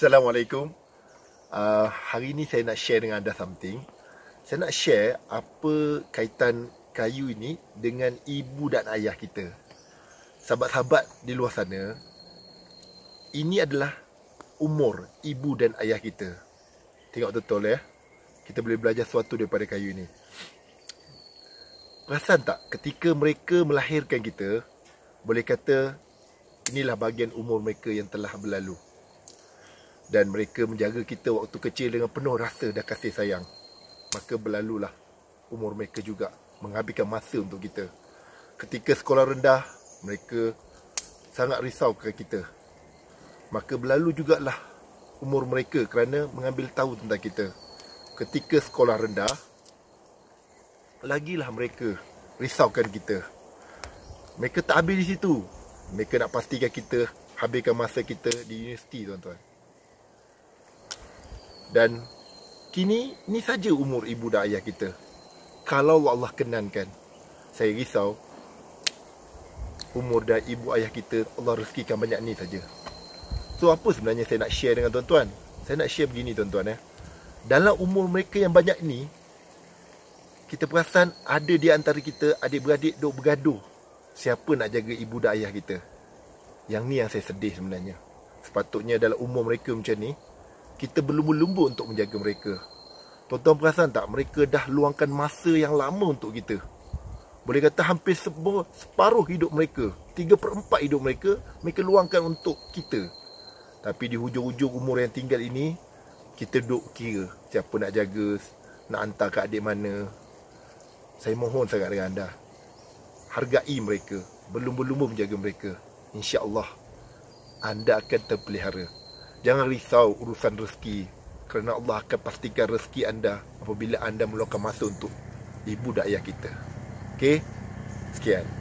Assalamualaikum uh, Hari ni saya nak share dengan anda something Saya nak share apa kaitan kayu ini dengan ibu dan ayah kita Sahabat-sahabat di luar sana Ini adalah umur ibu dan ayah kita Tengok betul ya Kita boleh belajar sesuatu daripada kayu ini Perasan tak ketika mereka melahirkan kita Boleh kata inilah bagian umur mereka yang telah berlalu dan mereka menjaga kita waktu kecil dengan penuh rasa dan kasih sayang. Maka berlalulah umur mereka juga menghabiskan masa untuk kita. Ketika sekolah rendah, mereka sangat risau kepada kita. Maka berlalu jugalah umur mereka kerana mengambil tahu tentang kita. Ketika sekolah rendah, lagilah mereka risaukan kita. Mereka tak habis di situ. Mereka nak pastikan kita habiskan masa kita di universiti tuan-tuan. Dan kini ni saja umur ibu dan ayah kita. Kalau Allah kenankan, saya risau umur dan ibu ayah kita Allah rezekikan banyak ni saja. So apa sebenarnya saya nak share dengan tuan-tuan? Saya nak share begini tuan-tuan ya. Dalam umur mereka yang banyak ni kita perasan ada di antara kita adik-beradik duk bergaduh. Siapa nak jaga ibu dan ayah kita? Yang ni yang saya sedih sebenarnya. Sepatutnya dalam umur mereka macam ni, kita berlumbur-lumbur untuk menjaga mereka. Tuan-tuan perasan tak? Mereka dah luangkan masa yang lama untuk kita. Boleh kata hampir sebuah, separuh hidup mereka. Tiga per empat hidup mereka, mereka luangkan untuk kita. Tapi di hujung-hujung umur yang tinggal ini, kita duduk kira siapa nak jaga, nak hantar ke adik mana. Saya mohon sangat dengan anda. Hargai mereka. Belum-belum menjaga mereka. InsyaAllah, anda akan terpelihara. Jangan risau urusan rezeki Kerana Allah akan pastikan rezeki anda Apabila anda meluangkan masa untuk Ibu dan ayah kita Okay Sekian